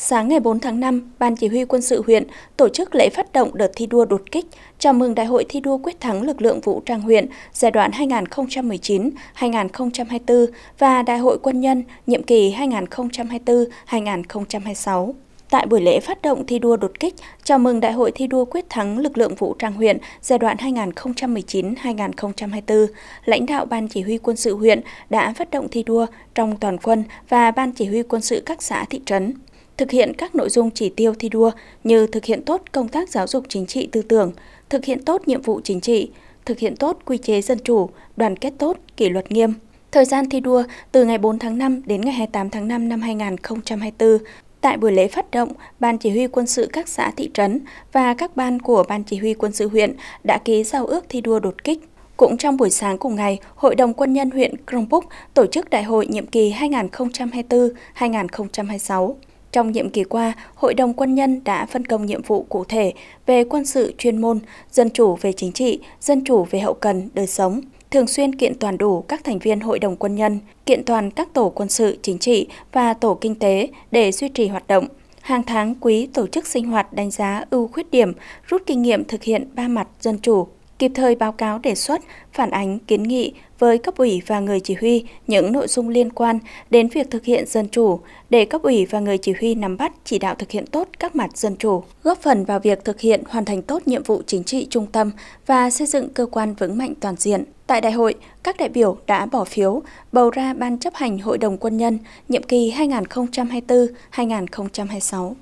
Sáng ngày 4 tháng 5, Ban Chỉ huy quân sự huyện tổ chức lễ phát động đợt thi đua đột kích chào mừng Đại hội thi đua quyết thắng lực lượng vũ trang huyện giai đoạn 2019-2024 và Đại hội quân nhân nhiệm kỳ 2024-2026. Tại buổi lễ phát động thi đua đột kích chào mừng Đại hội thi đua quyết thắng lực lượng vũ trang huyện giai đoạn 2019-2024, lãnh đạo Ban Chỉ huy quân sự huyện đã phát động thi đua trong toàn quân và Ban Chỉ huy quân sự các xã thị trấn thực hiện các nội dung chỉ tiêu thi đua như thực hiện tốt công tác giáo dục chính trị tư tưởng, thực hiện tốt nhiệm vụ chính trị, thực hiện tốt quy chế dân chủ, đoàn kết tốt, kỷ luật nghiêm. Thời gian thi đua từ ngày 4 tháng 5 đến ngày 28 tháng 5 năm 2024. Tại buổi lễ phát động, Ban Chỉ huy quân sự các xã thị trấn và các ban của Ban Chỉ huy quân sự huyện đã ký giao ước thi đua đột kích cũng trong buổi sáng cùng ngày, Hội đồng Quân nhân huyện Krongpuk tổ chức đại hội nhiệm kỳ 2024-2026. Trong nhiệm kỳ qua, Hội đồng quân nhân đã phân công nhiệm vụ cụ thể về quân sự chuyên môn, dân chủ về chính trị, dân chủ về hậu cần, đời sống, thường xuyên kiện toàn đủ các thành viên Hội đồng quân nhân, kiện toàn các tổ quân sự chính trị và tổ kinh tế để duy trì hoạt động. Hàng tháng quý tổ chức sinh hoạt đánh giá ưu khuyết điểm, rút kinh nghiệm thực hiện ba mặt dân chủ, kịp thời báo cáo đề xuất, phản ánh, kiến nghị với cấp ủy và người chỉ huy những nội dung liên quan đến việc thực hiện dân chủ, để cấp ủy và người chỉ huy nắm bắt chỉ đạo thực hiện tốt các mặt dân chủ, góp phần vào việc thực hiện hoàn thành tốt nhiệm vụ chính trị trung tâm và xây dựng cơ quan vững mạnh toàn diện. Tại đại hội, các đại biểu đã bỏ phiếu bầu ra Ban chấp hành Hội đồng Quân nhân nhiệm kỳ 2024-2026.